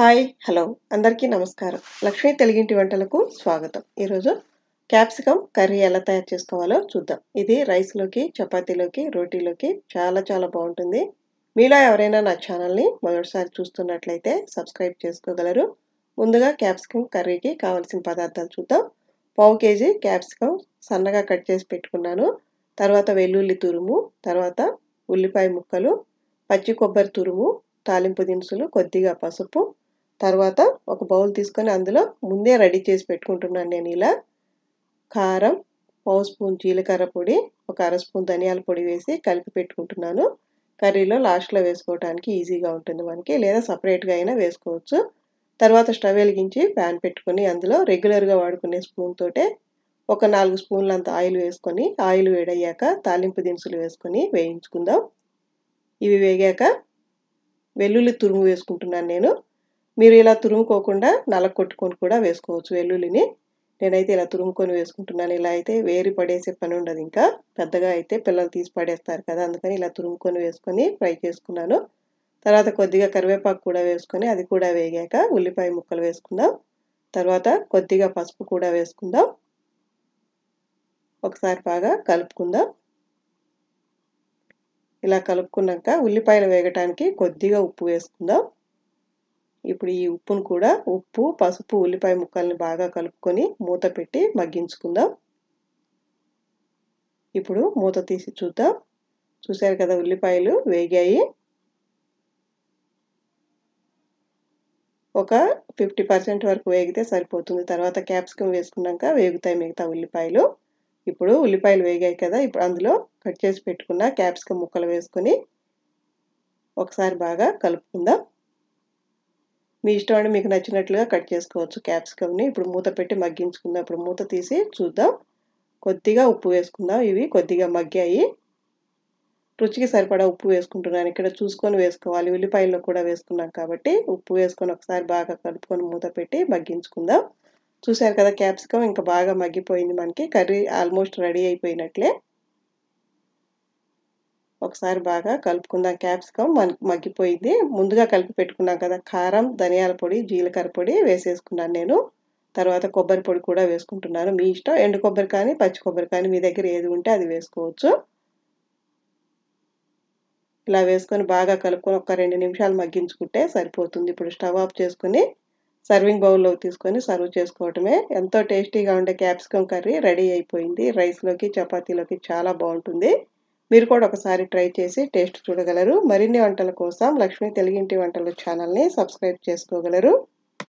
hi hello అందరికీ నమస్కారం లక్ష్మీ తెలుగింటి వంటలకు స్వాగతం ఈరోజు క్యాప్సికమ్ కర్రీ ఎలా తయారు చేసుకోవాలో చూద్దాం ఇది రైస్లోకి చపాతీలోకి రోటీలోకి చాలా చాలా బాగుంటుంది మీలో ఎవరైనా నా ఛానల్ని మొదటిసారి చూస్తున్నట్లయితే సబ్స్క్రైబ్ చేసుకోగలరు ముందుగా క్యాప్సికమ్ కర్రీకి కావాల్సిన పదార్థాలు చూద్దాం పావు కేజీ క్యాప్సికమ్ సన్నగా కట్ చేసి పెట్టుకున్నాను తర్వాత వెల్లుల్లి తురుము తర్వాత ఉల్లిపాయ ముక్కలు పచ్చి కొబ్బరి తురుము తాలింపు దినుసులు కొద్దిగా పసుపు తర్వాత ఒక బౌల్ తీసుకొని అందులో ముందే రెడీ చేసి పెట్టుకుంటున్నాను నేను ఇలా కారం పావు స్పూన్ జీలకర్ర పొడి ఒక అర స్పూన్ ధనియాల పొడి వేసి కలిపి పెట్టుకుంటున్నాను కర్రీలో లాస్ట్లో వేసుకోవడానికి ఈజీగా ఉంటుంది మనకి లేదా సపరేట్గా అయినా వేసుకోవచ్చు తర్వాత స్టవ్ వెలిగించి ప్యాన్ పెట్టుకొని అందులో రెగ్యులర్గా వాడుకునే స్పూన్ తోటే ఒక నాలుగు స్పూన్లు అంత ఆయిల్ వేసుకొని ఆయిల్ వేడయ్యాక తాలింపు దినుసులు వేసుకొని వేయించుకుందాం ఇవి వేగాక వెల్లుల్లి తురుము వేసుకుంటున్నాను నేను మీరు ఇలా తురుముకోకుండా కొట్టుకొని కూడా వేసుకోవచ్చు వెల్లుల్లిని నేనైతే ఇలా తురుముకొని వేసుకుంటున్నాను ఇలా అయితే వేరి పడేసే పని ఉండదు ఇంకా పెద్దగా అయితే పిల్లలు తీసి పడేస్తారు కదా అందుకని ఇలా తురుముకొని వేసుకొని ఫ్రై చేసుకున్నాను తర్వాత కొద్దిగా కరివేపాకు కూడా వేసుకొని అది కూడా వేగాక ఉల్లిపాయ ముక్కలు వేసుకుందాం తర్వాత కొద్దిగా పసుపు కూడా వేసుకుందాం ఒకసారి బాగా కలుపుకుందాం ఇలా కలుపుకున్నాక ఉల్లిపాయలు వేగటానికి కొద్దిగా ఉప్పు వేసుకుందాం ఇప్పుడు ఈ ఉప్పును కూడా ఉప్పు పసుపు ఉల్లిపాయ ముక్కల్ని బాగా కలుపుకొని మూత పెట్టి మగ్గించుకుందాం ఇప్పుడు మూత తీసి చూద్దాం చూశారు కదా ఉల్లిపాయలు వేగాయి ఒక ఫిఫ్టీ పర్సెంట్ వరకు వేగితే సరిపోతుంది తర్వాత క్యాప్సికం వేసుకున్నాక వేగుతాయి మిగతా ఉల్లిపాయలు ఇప్పుడు ఉల్లిపాయలు వేగాయి కదా ఇప్పుడు అందులో కట్ చేసి పెట్టుకున్న క్యాప్సికం ముక్కలు వేసుకొని ఒకసారి బాగా కలుపుకుందాం మీ ఇష్టం అండి మీకు నచ్చినట్లుగా కట్ చేసుకోవచ్చు క్యాప్సికమ్ని ఇప్పుడు మూత పెట్టి మగ్గించుకుందాం ఇప్పుడు మూత తీసి చూద్దాం కొద్దిగా ఉప్పు వేసుకుందాం ఇవి కొద్దిగా మగ్గాయి రుచికి సరిపడా ఉప్పు వేసుకుంటున్నాను ఇక్కడ చూసుకొని వేసుకోవాలి ఉల్లిపాయల్లో కూడా వేసుకున్నాం కాబట్టి ఉప్పు వేసుకొని ఒకసారి బాగా కలుపుకొని మూత పెట్టి మగ్గించుకుందాం చూశారు కదా క్యాప్సికం ఇంకా బాగా మగ్గిపోయింది మనకి కర్రీ ఆల్మోస్ట్ రెడీ అయిపోయినట్లే ఒకసారి బాగా కలుపుకుందాం క్యాప్సికమ్ మగ్గిపోయింది ముందుగా కలిపి పెట్టుకున్నాం కదా కారం ధనియాల పొడి జీలకర్ర పొడి వేసేసుకున్నాను నేను తర్వాత కొబ్బరి పొడి కూడా వేసుకుంటున్నాను మీ ఇష్టం ఎండు కొబ్బరి కానీ పచ్చి కొబ్బరి కానీ మీ దగ్గర ఏది ఉంటే అది వేసుకోవచ్చు ఇలా వేసుకొని బాగా కలుపుకొని ఒక రెండు నిమిషాలు మగ్గించుకుంటే సరిపోతుంది ఇప్పుడు స్టవ్ ఆఫ్ చేసుకుని సర్వింగ్ బౌల్లో తీసుకొని సర్వ్ చేసుకోవటమే ఎంతో టేస్టీగా ఉండే క్యాప్సికం కర్రీ రెడీ అయిపోయింది రైస్లోకి చపాతీలోకి చాలా బాగుంటుంది మీరు కూడా ఒకసారి ట్రై చేసి టేస్ట్ చూడగలరు మరిన్ని వంటల కోసం లక్ష్మీ తెలుగింటి వంటలు ఛానల్ని సబ్స్క్రైబ్ చేసుకోగలరు